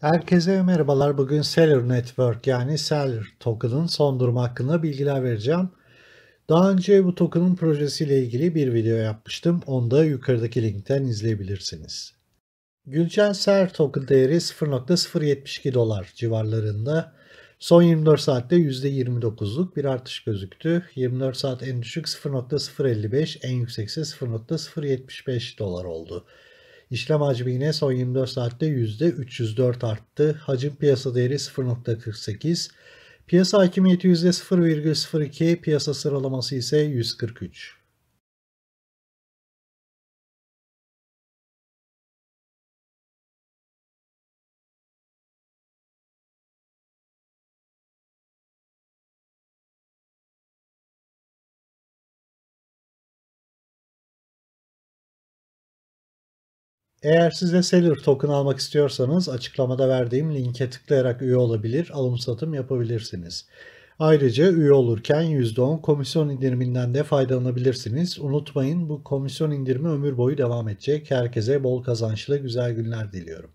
Herkese merhabalar. Bugün Seller Network yani Seller token'ın son durumu hakkında bilgiler vereceğim. Daha önce bu token'ın projesiyle ilgili bir video yapmıştım. Onu da yukarıdaki linkten izleyebilirsiniz. Gülcan Seller token değeri 0.072 dolar civarlarında. Son 24 saatte %29'luk bir artış gözüktü. 24 saat en düşük 0.055, en yüksekse 0.075 dolar oldu. İşlem hacmi yine son 24 saatte %304 arttı. Hacim piyasa değeri 0.48. Piyasa hakimiyeti %0,02, piyasa sıralaması ise 143. Eğer siz de Seller token almak istiyorsanız açıklamada verdiğim linke tıklayarak üye olabilir, alım satım yapabilirsiniz. Ayrıca üye olurken %10 komisyon indiriminden de faydalanabilirsiniz. Unutmayın bu komisyon indirimi ömür boyu devam edecek. Herkese bol kazançlı güzel günler diliyorum.